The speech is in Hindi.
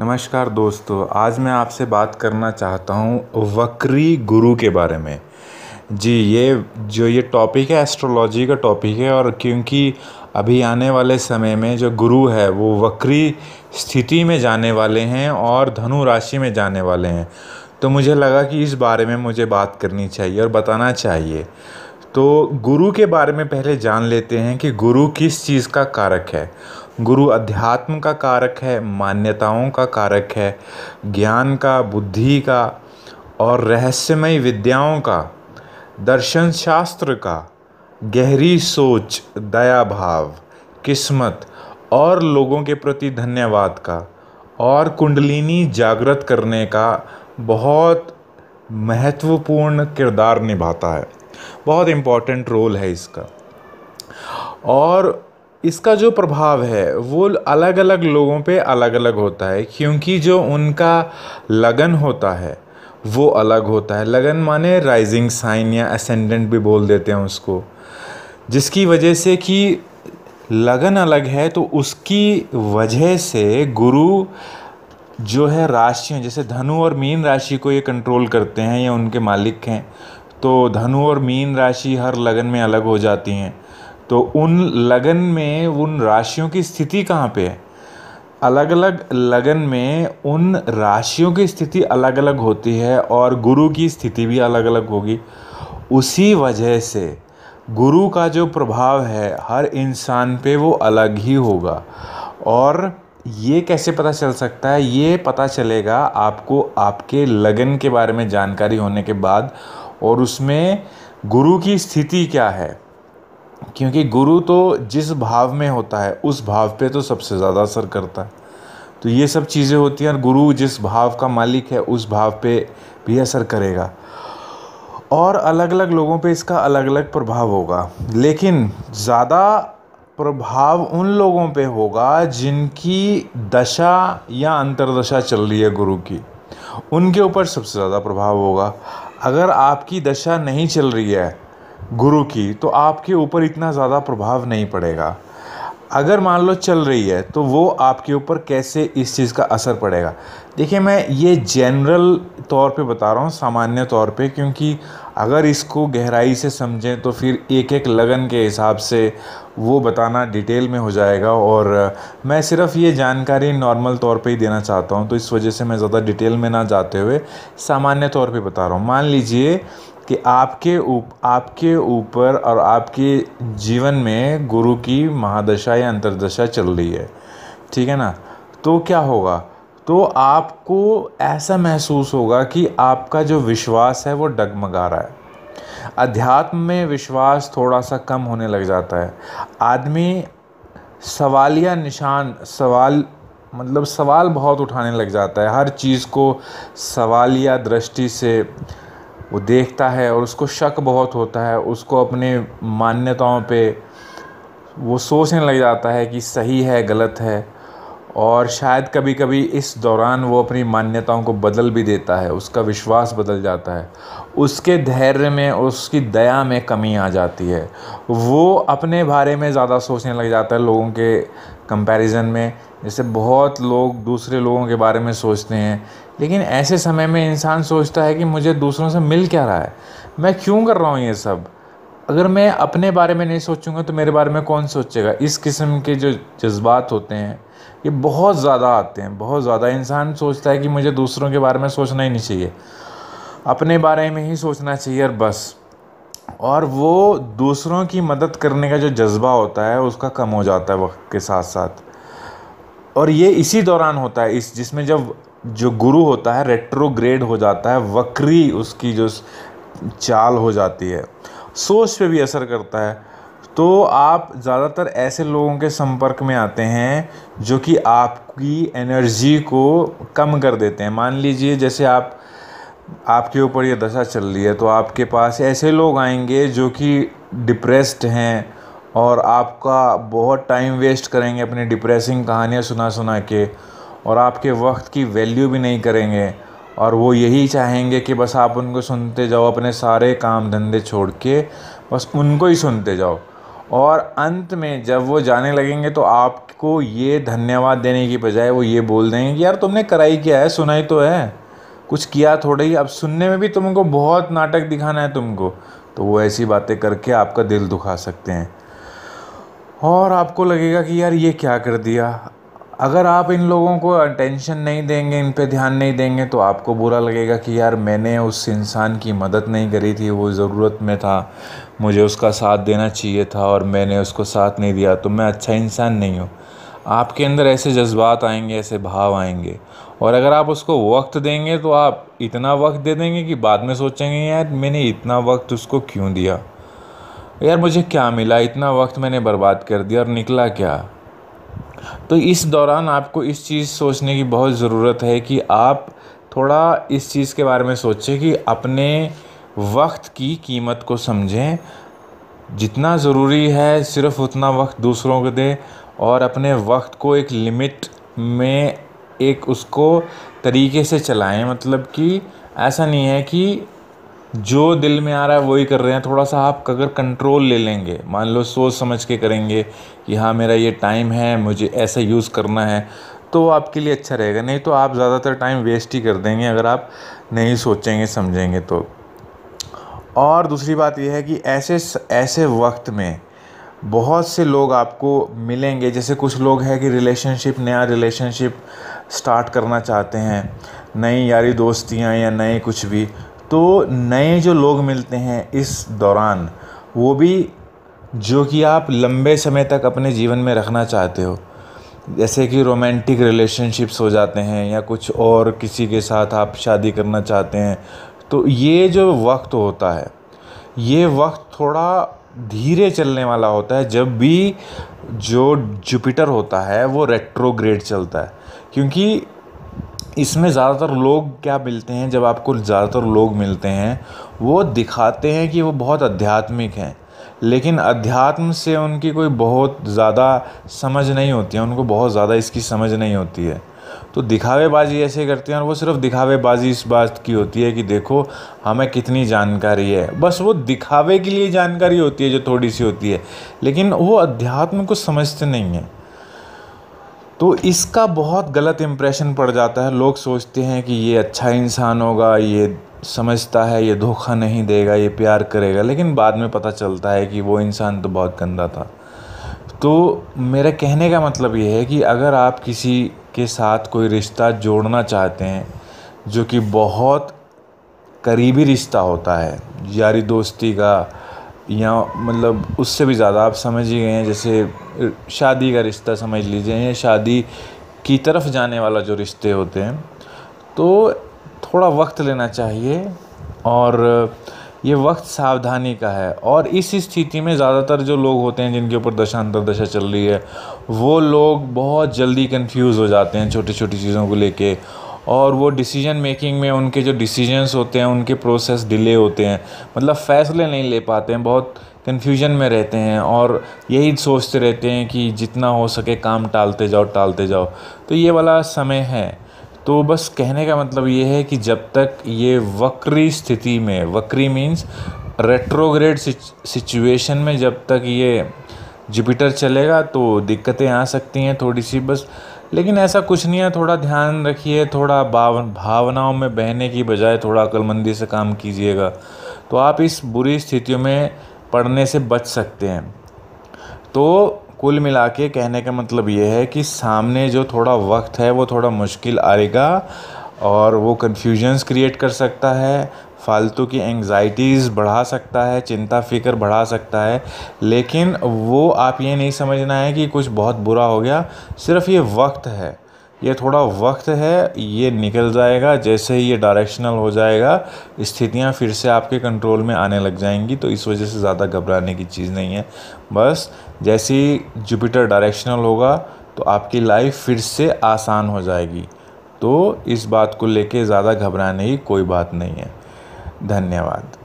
नमस्कार दोस्तों आज मैं आपसे बात करना चाहता हूँ वक्री गुरु के बारे में जी ये जो ये टॉपिक है एस्ट्रोलॉजी का टॉपिक है और क्योंकि अभी आने वाले समय में जो गुरु है वो वक्री स्थिति में जाने वाले हैं और धनु राशि में जाने वाले हैं तो मुझे लगा कि इस बारे में मुझे बात करनी चाहिए और बताना चाहिए तो गुरु के बारे में पहले जान लेते हैं कि गुरु किस चीज़ का कारक है गुरु अध्यात्म का कारक है मान्यताओं का कारक है ज्ञान का बुद्धि का और रहस्यमय विद्याओं का दर्शन शास्त्र का गहरी सोच दया भाव किस्मत और लोगों के प्रति धन्यवाद का और कुंडलिनी जागृत करने का बहुत महत्वपूर्ण किरदार निभाता है बहुत इम्पॉर्टेंट रोल है इसका और इसका जो प्रभाव है वो अलग अलग लोगों पे अलग अलग होता है क्योंकि जो उनका लगन होता है वो अलग होता है लगन माने राइजिंग साइन या असेंडेंट भी बोल देते हैं उसको जिसकी वजह से कि लगन अलग है तो उसकी वजह से गुरु जो है राशियों जैसे धनु और मीन राशि को ये कंट्रोल करते हैं या उनके मालिक हैं तो धनु और मीन राशि हर लगन में अलग हो जाती हैं तो उन लगन में उन राशियों की स्थिति कहाँ पे है अलग अलग लगन में उन राशियों की स्थिति अलग अलग होती है और गुरु की स्थिति भी अलग अलग होगी उसी वजह से गुरु का जो प्रभाव है हर इंसान पे वो अलग ही होगा और ये कैसे पता चल सकता है ये पता चलेगा आपको आपके लगन के बारे में जानकारी होने के बाद और उसमें गुरु की स्थिति क्या है क्योंकि गुरु तो जिस भाव में होता है उस भाव पे तो सबसे ज़्यादा असर करता है तो ये सब चीज़ें होती हैं और गुरु जिस भाव का मालिक है उस भाव पे भी असर करेगा और अलग अलग लोगों पे इसका अलग अलग प्रभाव होगा लेकिन ज़्यादा प्रभाव उन लोगों पे होगा जिनकी दशा या अंतरदशा चल रही है गुरु की उनके ऊपर सबसे ज़्यादा प्रभाव होगा अगर आपकी दशा नहीं चल रही है गुरु की तो आपके ऊपर इतना ज़्यादा प्रभाव नहीं पड़ेगा अगर मान लो चल रही है तो वो आपके ऊपर कैसे इस चीज़ का असर पड़ेगा देखिए मैं ये जनरल तौर पे बता रहा हूँ सामान्य तौर पे क्योंकि अगर इसको गहराई से समझें तो फिर एक एक लगन के हिसाब से वो बताना डिटेल में हो जाएगा और मैं सिर्फ ये जानकारी नॉर्मल तौर पे ही देना चाहता हूँ तो इस वजह से मैं ज़्यादा डिटेल में ना जाते हुए सामान्य तौर पर बता रहा हूँ मान लीजिए कि आपके उप आपके ऊपर और आपके जीवन में गुरु की महादशा या अंतरदशा चल रही है ठीक है ना तो क्या होगा तो आपको ऐसा महसूस होगा कि आपका जो विश्वास है वो डगमगा रहा है अध्यात्म में विश्वास थोड़ा सा कम होने लग जाता है आदमी सवालिया निशान सवाल मतलब सवाल बहुत उठाने लग जाता है हर चीज़ को सवालिया दृष्टि से वो देखता है और उसको शक बहुत होता है उसको अपने मान्यताओं पे वो सोचने लग जाता है कि सही है गलत है और शायद कभी कभी इस दौरान वो अपनी मान्यताओं को बदल भी देता है उसका विश्वास बदल जाता है उसके धैर्य में उसकी दया में कमी आ जाती है वो अपने बारे में ज़्यादा सोचने लग जाता है लोगों के कंपैरिजन में जैसे बहुत लोग दूसरे लोगों के बारे में सोचते हैं लेकिन ऐसे समय में इंसान सोचता है कि मुझे दूसरों से मिल क्या रहा है मैं क्यों कर रहा हूँ ये सब अगर मैं अपने बारे में नहीं सोचूंगा तो मेरे बारे में कौन सोचेगा इस किस्म के जो जज्बात होते हैं ये बहुत ज़्यादा आते हैं बहुत ज़्यादा इंसान सोचता है कि मुझे दूसरों के बारे में सोचना ही नहीं चाहिए अपने बारे में ही सोचना चाहिए और बस और वो दूसरों की मदद करने का जो जज्बा होता है उसका कम हो जाता है वक्त के साथ साथ और ये इसी दौरान होता है इस जिसमें जब जो गुरु होता है रेट्रोग्रेड हो जाता है वक्री उसकी जो चाल हो जाती है सोच पे भी असर करता है तो आप ज़्यादातर ऐसे लोगों के संपर्क में आते हैं जो कि आपकी एनर्जी को कम कर देते हैं मान लीजिए जैसे आप आपके ऊपर ये दशा चल रही है तो आपके पास ऐसे लोग आएंगे जो कि डिप्रेस्ड हैं और आपका बहुत टाइम वेस्ट करेंगे अपनी डिप्रेसिंग कहानियाँ सुना सुना के और आपके वक्त की वैल्यू भी नहीं करेंगे और वो यही चाहेंगे कि बस आप उनको सुनते जाओ अपने सारे काम धंधे छोड़ के बस उनको ही सुनते जाओ और अंत में जब वो जाने लगेंगे तो आपको ये धन्यवाद देने की बजाय वो ये बोल देंगे कि यार तुमने कराई क्या है सुनाई तो है कुछ किया थोड़ा ही अब सुनने में भी तुमको बहुत नाटक दिखाना है तुमको तो वो ऐसी बातें करके आपका दिल दुखा सकते हैं और आपको लगेगा कि यार ये क्या कर दिया अगर आप इन लोगों को अटेंशन नहीं देंगे इन पे ध्यान नहीं देंगे तो आपको बुरा लगेगा कि यार मैंने उस इंसान की मदद नहीं करी थी वो ज़रूरत में था मुझे उसका साथ देना चाहिए था और मैंने उसको साथ नहीं दिया तो मैं अच्छा इंसान नहीं हूँ आपके अंदर ऐसे जज्बात आएंगे ऐसे भाव आएंगे और अगर आप उसको वक्त देंगे तो आप इतना वक्त दे देंगे कि बाद में सोचेंगे यार मैंने इतना वक्त उसको क्यों दिया यार मुझे क्या मिला इतना वक्त मैंने बर्बाद कर दिया और निकला क्या तो इस दौरान आपको इस चीज़ सोचने की बहुत ज़रूरत है कि आप थोड़ा इस चीज़ के बारे में सोचें कि अपने वक्त की कीमत को समझें जितना ज़रूरी है सिर्फ उतना वक्त दूसरों को दें और अपने वक्त को एक लिमिट में एक उसको तरीके से चलाएं मतलब कि ऐसा नहीं है कि जो दिल में आ रहा है वही कर रहे हैं थोड़ा सा आप अगर कंट्रोल ले लेंगे मान लो सोच समझ के करेंगे कि हाँ मेरा ये टाइम है मुझे ऐसा यूज़ करना है तो आपके लिए अच्छा रहेगा नहीं तो आप ज़्यादातर टाइम वेस्ट ही कर देंगे अगर आप नहीं सोचेंगे समझेंगे तो और दूसरी बात यह है कि ऐसे ऐसे वक्त में बहुत से लोग आपको मिलेंगे जैसे कुछ लोग हैं कि रिलेशनशिप नया रिलेशनशिप स्टार्ट करना चाहते हैं नई यारी दोस्तियाँ या नए कुछ भी तो नए जो लोग मिलते हैं इस दौरान वो भी जो कि आप लंबे समय तक अपने जीवन में रखना चाहते हो जैसे कि रोमांटिक रिलेशनशिप्स हो जाते हैं या कुछ और किसी के साथ आप शादी करना चाहते हैं तो ये जो वक्त होता है ये वक्त थोड़ा धीरे चलने वाला होता है जब भी जो जुपिटर होता है वो रेट्रोग्रेड चलता है क्योंकि इसमें ज़्यादातर लोग क्या मिलते हैं जब आपको ज़्यादातर लोग मिलते हैं वो दिखाते हैं कि वो बहुत आध्यात्मिक हैं लेकिन अध्यात्म से उनकी कोई बहुत ज़्यादा समझ नहीं होती है उनको बहुत ज़्यादा इसकी समझ नहीं होती है तो दिखावेबाजी ऐसे करते हैं और वो सिर्फ दिखावेबाजी इस बात की होती है कि देखो हमें कितनी जानकारी है बस वो दिखावे के लिए जानकारी होती है जो थोड़ी सी होती है लेकिन वो अध्यात्म को समझते नहीं हैं तो इसका बहुत गलत इम्प्रेशन पड़ जाता है लोग सोचते हैं कि ये अच्छा इंसान होगा ये समझता है ये धोखा नहीं देगा ये प्यार करेगा लेकिन बाद में पता चलता है कि वो इंसान तो बहुत गंदा था तो मेरा कहने का मतलब ये है कि अगर आप किसी के साथ कोई रिश्ता जोड़ना चाहते हैं जो कि बहुत करीबी रिश्ता होता है यारी दोस्ती का या मतलब उससे भी ज़्यादा आप समझ ही गए हैं जैसे शादी का रिश्ता समझ लीजिए या शादी की तरफ जाने वाला जो रिश्ते होते हैं तो थोड़ा वक्त लेना चाहिए और ये वक्त सावधानी का है और इस स्थिति में ज़्यादातर जो लोग होते हैं जिनके ऊपर दशांतर दशा चल रही है वो लोग बहुत जल्दी कंफ्यूज हो जाते हैं छोटी छोटी चीज़ों को लेके और वो डिसीजन मेकिंग में उनके जो डिसीजंस होते हैं उनके प्रोसेस डिले होते हैं मतलब फ़ैसले नहीं ले पाते हैं बहुत कन्फ्यूजन में रहते हैं और यही सोचते रहते हैं कि जितना हो सके काम टालते जाओ टालते जाओ तो ये वाला समय है तो बस कहने का मतलब ये है कि जब तक ये वक्री स्थिति में वक्री मीन्स रेट्रोग्रेड सिचुएशन में जब तक ये जुपिटर चलेगा तो दिक्कतें आ सकती हैं थोड़ी सी बस लेकिन ऐसा कुछ नहीं है थोड़ा ध्यान रखिए थोड़ा भाव भावनाओं में बहने की बजाय थोड़ा अक्लमंदी से काम कीजिएगा तो आप इस बुरी स्थितियों में पढ़ने से बच सकते हैं तो कुल मिला के कहने का मतलब ये है कि सामने जो थोड़ा वक्त है वो थोड़ा मुश्किल आएगा और वो कन्फ्यूजन्स क्रिएट कर सकता है फालतू की एंगज़ाइटीज़ बढ़ा सकता है चिंता फिक्र बढ़ा सकता है लेकिन वो आप ये नहीं समझना है कि कुछ बहुत बुरा हो गया सिर्फ ये वक्त है ये थोड़ा वक्त है ये निकल जाएगा जैसे ही ये डायरेक्शनल हो जाएगा स्थितियाँ फिर से आपके कंट्रोल में आने लग जाएंगी तो इस वजह से ज़्यादा घबराने की चीज़ नहीं है बस जैसे ही जुपिटर डायरेक्शनल होगा तो आपकी लाइफ फिर से आसान हो जाएगी तो इस बात को लेके ज़्यादा घबराने की कोई बात नहीं है धन्यवाद